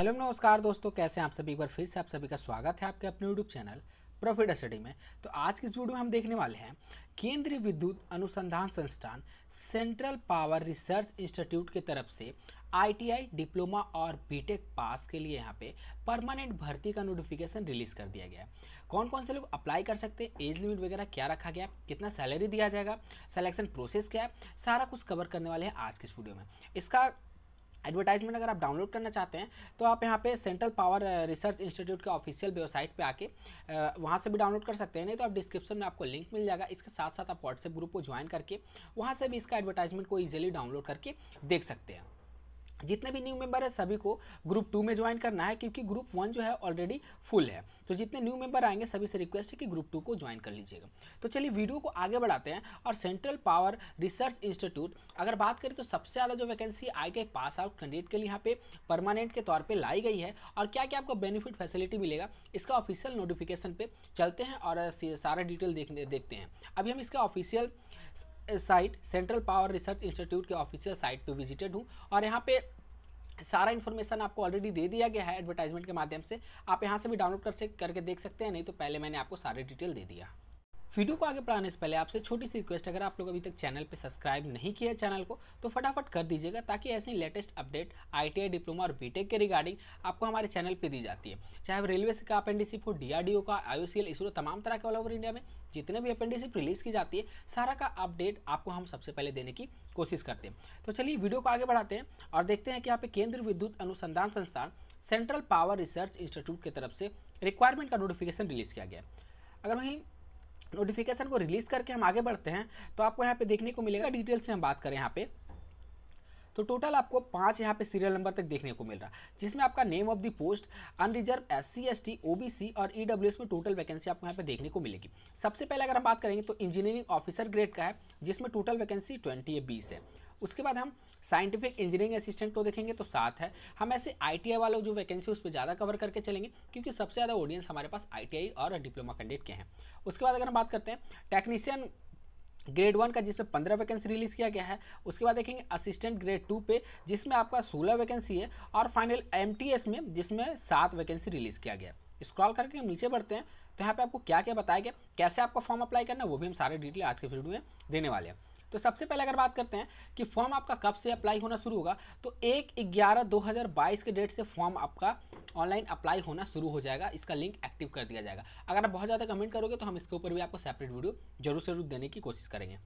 hello नमस्कार दोस्तों कैसे हैं आप सभी एक बार फिर से आप सभी का स्वागत है आपके अपने यूट्यूब चैनल प्रॉफिट स्टडी में तो आज की इस वीडियो में हम देखने वाले हैं केंद्रीय विद्युत अनुसंधान संस्थान सेंट्रल पावर रिसर्च इंस्टीट्यूट की तरफ से आईटीआई डिप्लोमा और बीटेक पास के लिए यहाँ पे परमानेंट भर्ती का नोटिफिकेशन रिलीज़ कर दिया गया है कौन कौन से लोग अप्लाई कर सकते हैं एज लिमिट वगैरह क्या रखा गया कितना सैलरी दिया जाएगा सिलेक्शन प्रोसेस क्या है सारा कुछ कवर करने वाले हैं आज के इस वीडियो में इसका एडवर्टाइजमेंट अगर आप डाउनलोड करना चाहते हैं तो आप यहाँ पे सेंट्रल पावर रिसर्च इंस्टीट्यूट के ऑफिशियल वेबसाइट पे आके वहाँ से भी डाउनलोड कर सकते हैं नहीं तो आप डिस्क्रिप्शन में आपको लिंक मिल जाएगा इसके साथ साथ आप व्हाट्सएप ग्रुप को ज्वाइन करके वहाँ से भी इसका एडवर्टाइजमेंट को ईजिली डाउनलोड करके देख सकते हैं जितने भी न्यू मेंबर है सभी को ग्रुप टू में ज्वाइन करना है क्योंकि ग्रुप वन जो है ऑलरेडी फुल है तो जितने न्यू मेंबर आएंगे सभी से रिक्वेस्ट है कि ग्रुप टू को ज्वाइन कर लीजिएगा तो चलिए वीडियो को आगे बढ़ाते हैं और सेंट्रल पावर रिसर्च इंस्टीट्यूट अगर बात करें तो सबसे ज़्यादा जो वैकेंसी आई के पास आउट कैंडिडेट के लिए यहाँ पे परमानेंट के तौर पर लाई गई है और क्या क्या आपको बेनिफिट फैसिलिटी मिलेगा इसका ऑफिशियल नोटिफिकेशन पर चलते हैं और सारा डिटेल देखते हैं अभी हम इसका official site central power research institute के ऑफिशियल साइट पे विजिटेड हूँ और यहाँ पे सारा इन्फॉर्मेशन आपको ऑलरेडी दे दिया गया है एडवर्टाइजमेंट के माध्यम से आप यहाँ से भी डाउनलोड कर करके देख सकते हैं नहीं तो पहले मैंने आपको सारे डिटेल दे दिया वीडियो को आगे बढ़ाने से पहले आपसे छोटी सी रिक्वेस्ट अगर आप लोग अभी तक चैनल पर सब्सक्राइब नहीं किया चैनल को तो फटाफट कर दीजिएगा ताकि ऐसे लेटेस्ट अपडेट आई डिप्लोमा और बीटेक के रिगार्डिंग आपको हमारे चैनल पर दी जाती है चाहे रेलवे से का अपेंडिसिप हो डी का आईओसीएल इसरो तमाम तरह के ऑल ओवर इंडिया में जितने भी अपेंडिसिप रिलीज़ की जाती है सारा का अपडेट आपको हम सबसे पहले देने की कोशिश करते हैं तो चलिए वीडियो को आगे बढ़ाते हैं और देखते हैं कि यहाँ पे केंद्रीय विद्युत अनुसंधान संस्थान सेंट्रल पावर रिसर्च इंस्टीट्यूट की तरफ से रिक्वायरमेंट का नोटिफिकेशन रिलीज़ किया गया अगर वहीं नोटिफिकेशन को रिलीज़ करके हम आगे बढ़ते हैं तो आपको यहाँ पे देखने को मिलेगा डिटेल से हम बात करें यहाँ पे तो टोटल आपको पाँच यहाँ पे सीरियल नंबर तक देखने को मिल रहा है जिसमें आपका name of the post unreserve S C S T O B C और ई डब्ल्यू एस में टोटल वैकेंसी आपको यहाँ पे देखने को मिलेगी सबसे पहले अगर हम बात करेंगे तो इंजीनियरिंग ऑफिसर ग्रेड का है जिसमें टोटल वैकेंसी ट्वेंटी बीस है उसके बाद हम साइंटिफिक इंजीनियरिंग असिस्टेंट को देखेंगे तो सात है हम ऐसे आई वालों जो वैकेंसी उस पर ज़्यादा कवर करके चलेंगे क्योंकि सबसे ज़्यादा ऑडियंस हमारे पास आई और डिप्लोमा कैंडिडेट के हैं उसके बाद अगर हम बात करते हैं टेक्नीशियन ग्रेड वन का जिसमें पंद्रह वैकेंसी रिलीज़ किया गया है उसके बाद देखेंगे असिस्टेंट ग्रेड टू पे जिसमें आपका सोलह वैकेंसी है और फाइनल एम में जिसमें सात वैकेंसी रिलीज़ किया गया स्क्रॉल करके हम नीचे बढ़ते हैं तो यहाँ पे आपको क्या क्या बताया गया कैसे आपको फॉर्म अप्लाई करना है वो भी हम सारे डिटेल आज के वीडियो में देने वाले हैं तो सबसे पहले अगर बात करते हैं कि फॉर्म आपका कब से अप्लाई होना शुरू होगा तो एक ग्यारह दो हज़ार बाईस के डेट से फॉर्म आपका ऑनलाइन अप्लाई होना शुरू हो जाएगा इसका लिंक एक्टिव कर दिया जाएगा अगर आप बहुत ज़्यादा कमेंट करोगे तो हम इसके ऊपर भी आपको सेपरेट वीडियो जरूर जरूर देने की कोशिश करेंगे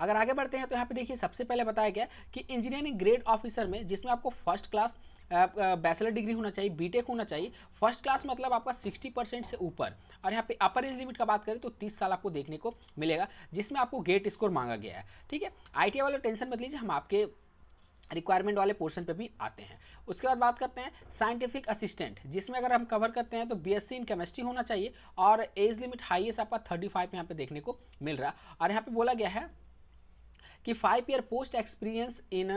अगर आगे बढ़ते हैं तो यहाँ पे देखिए सबसे पहले बताया गया कि इंजीनियरिंग ग्रेड ऑफिसर में जिसमें आपको फर्स्ट क्लास बैचलर डिग्री होना चाहिए बीटेक होना चाहिए फर्स्ट क्लास मतलब आपका 60 परसेंट से ऊपर और यहाँ पे अपर एज लिमिट का बात करें तो 30 साल आपको देखने को मिलेगा जिसमें आपको गेट स्कोर मांगा गया है ठीक है आई वाले टेंशन मत लीजिए हम आपके रिक्वायरमेंट वाले पोर्शन पे भी आते हैं उसके बाद बात करते हैं साइंटिफिक असिस्टेंट जिसमें अगर हम कवर करते हैं तो बीएससी इन केमिस्ट्री होना चाहिए और एज लिमिट हाईएस्ट आपका 35 फाइव यहाँ पे देखने को मिल रहा और यहाँ पे बोला गया है कि five year post experience in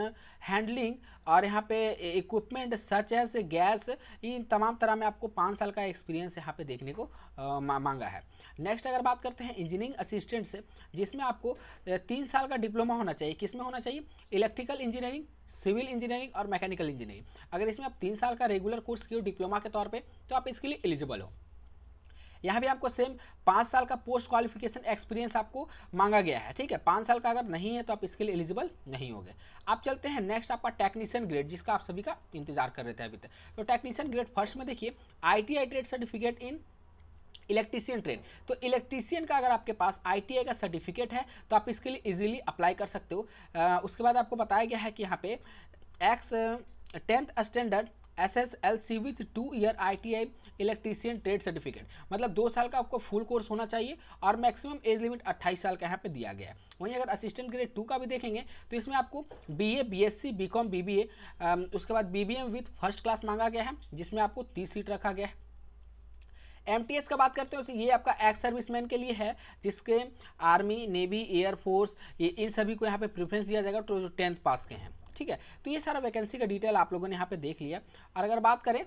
handling और यहाँ पे इक्विपमेंट सच एज गैस इन तमाम तरह में आपको पाँच साल का एक्सपीरियंस यहाँ पे देखने को आ, मांगा है नेक्स्ट अगर बात करते हैं इंजीनियरिंग असिस्टेंट से जिसमें आपको तीन साल का डिप्लोमा होना चाहिए किस में होना चाहिए इलेक्ट्रिकल इंजीनियरिंग सिविल इंजीनियरिंग और मैकेनिकल इंजीनियरिंग अगर इसमें आप तीन साल का रेगुलर कोर्स किए डिप्लोमा के तौर पर तो आप इसके लिए एलिजिबल हो यहाँ भी आपको सेम पाँच साल का पोस्ट क्वालिफिकेशन एक्सपीरियंस आपको मांगा गया है ठीक है पाँच साल का अगर नहीं है तो आप इसके लिए एलिजिबल नहीं होंगे आप चलते हैं नेक्स्ट आपका टेक्नीशियन ग्रेड जिसका आप सभी का इंतजार कर रहे थे अभी तक तो टेक्नीशियन ग्रेड फर्स्ट में देखिए I T trade certificate in electrician train तो इलेक्ट्रीशियन का अगर आपके पास आई का सर्टिफिकेट है तो आप इसके लिए ईजिली अप्लाई कर सकते हो उसके बाद आपको बताया गया है कि यहाँ पे X tenth standard S S L C with two year I T I electrician trade certificate मतलब दो साल का आपको फुल कोर्स होना चाहिए और मैक्सिमम एज लिमिट 28 साल का यहाँ पे दिया गया है वहीं अगर असिस्टेंट ग्रेड टू का भी देखेंगे तो इसमें आपको B A B S C B com B B A उसके बाद B B M with first class मांगा गया है जिसमें आपको तीस सीट रखा गया है एम टी एस का बात करते हैं तो ये आपका एक्स सर्विस मैन के लिए है जिसके आर्मी नेवी एयरफोर्स ये इन सभी को यहाँ पे प्रेफरेंस दिया जाएगा टेंथ तो पास के हैं ठीक है तो ये सारा वैकेंसी का डिटेल आप लोगों ने यहाँ पे देख लिया और अगर बात करें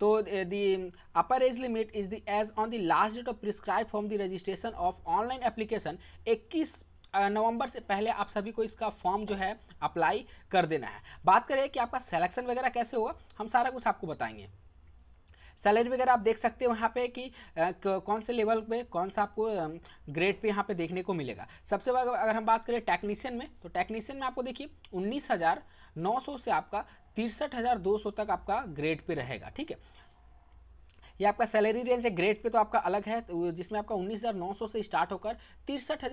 तो the upper age limit is the age on the last date of prescribe form the registration of online application 21 नवंबर से पहले आप सभी को इसका फॉर्म जो है अप्लाई कर देना है बात करें कि आपका सेलेक्शन वगैरह कैसे हुआ हम सारा कुछ आपको बताएंगे सैलरी वगैरह आप देख सकते हो यहाँ पे कि कौन से लेवल पे कौन सा आपको ग्रेड पे यहाँ पे देखने को मिलेगा सबसे अगर हम बात करें टेक्नीशियन में तो टेक्नीशियन में आपको देखिए उन्नीस से आपका तिरसठ हज़ार दो सौ तक आपका ग्रेड पे रहेगा ठीक है ये आपका सैलरी रेंज है ग्रेड पे तो आपका अलग है तो जिसमें आपका 19,900 से स्टार्ट होकर तिरसठ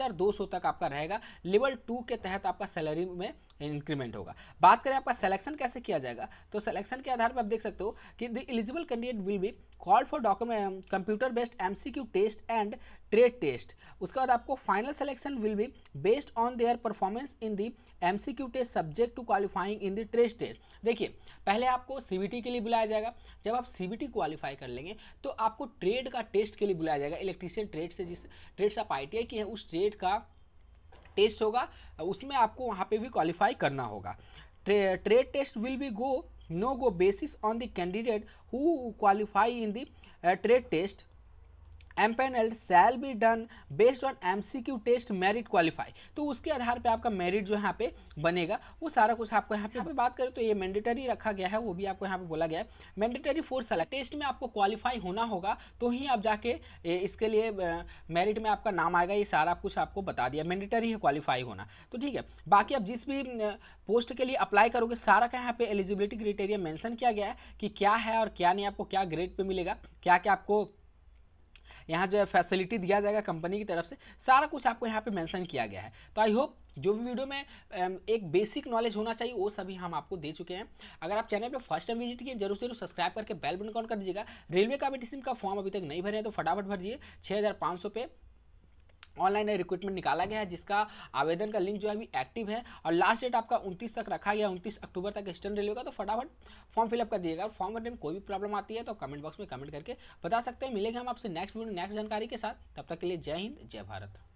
तक आपका रहेगा लेवल टू के तहत आपका सैलरी में इंक्रीमेंट होगा बात करें आपका सिलेक्शन कैसे किया जाएगा तो सिलेक्शन के आधार पर आप देख सकते हो कि the eligible candidate will be call for document computer based M test and trade test उसके बाद आपको final selection will be based on their performance in the M test subject to qualifying in the trade test देखिए पहले आपको सी के लिए बुलाया जाएगा जब आप सीबीटी क्वालिफाई कर लेंगे करेंगे तो आपको ट्रेड का टेस्ट के लिए बुलाया जाएगा इलेक्ट्रीशियन ट्रेड से जिस ट्रेड से आप आई की है उस ट्रेड का टेस्ट होगा उसमें आपको वहाँ पर भी क्वालिफाई करना होगा trade test will be go no go basis on the candidate who qualify in the trade test empanelled shall be done based on MCQ test merit qualify तो उसके आधार पे आपका मेरिट जो यहाँ पे बनेगा वो सारा कुछ आपको यहाँ पे यहाँ पे बात करें तो ये मैंडेटरी रखा गया है वो भी आपको यहाँ पे बोला गया है मैंडेटरी फोर सेलेक्ट टेस्ट में आपको क्वालिफाई होना होगा तो ही आप जाके इसके लिए मेरिट में आपका नाम आएगा ये सारा कुछ आपको बता दिया मैंडेटरी है क्वालिफाई होना तो ठीक है बाकी आप जिस भी पोस्ट के लिए अप्लाई करोगे सारा का यहाँ पे एलिजिबिलिटी क्रिटेरिया मैंसन किया गया है कि क्या है और क्या नहीं आपको क्या ग्रेड पर मिलेगा क्या क्या आपको यहाँ जो है फैसिलिटी दिया जाएगा कंपनी की तरफ से सारा कुछ आपको यहाँ पे मेंशन किया गया है तो आई होप जो भी वीडियो में एक बेसिक नॉलेज होना चाहिए वो सभी हम आपको दे चुके हैं अगर आप चैनल पे फर्स्ट टाइम विजिट किए जरूर जरूर सब्सक्राइब करके बेल बटन ऑन कर दीजिएगा रेलवे का भी का फॉर्म अभी तक नहीं भरे हैं तो फटाफट भर दिए छः पे ऑनलाइन रिक्रूटमेंट निकाला गया है जिसका आवेदन का लिंक जो है अभी एक्टिव है और लास्ट डेट आपका उनतीस तक रखा गया उनतीस अक्टूबर तक स्टैंड रेलवे का तो फटाफट फॉर्म फिलअप कर दिएगा और फॉर्म भरने में कोई भी प्रॉब्लम आती है तो कमेंट बॉक्स में कमेंट करके बता सकते हैं मिलेंगे हम आपसे नेक्स्ट वीडियो नेक्स्ट जानकारी के साथ तब तक के लिए जय हिंद जय भारत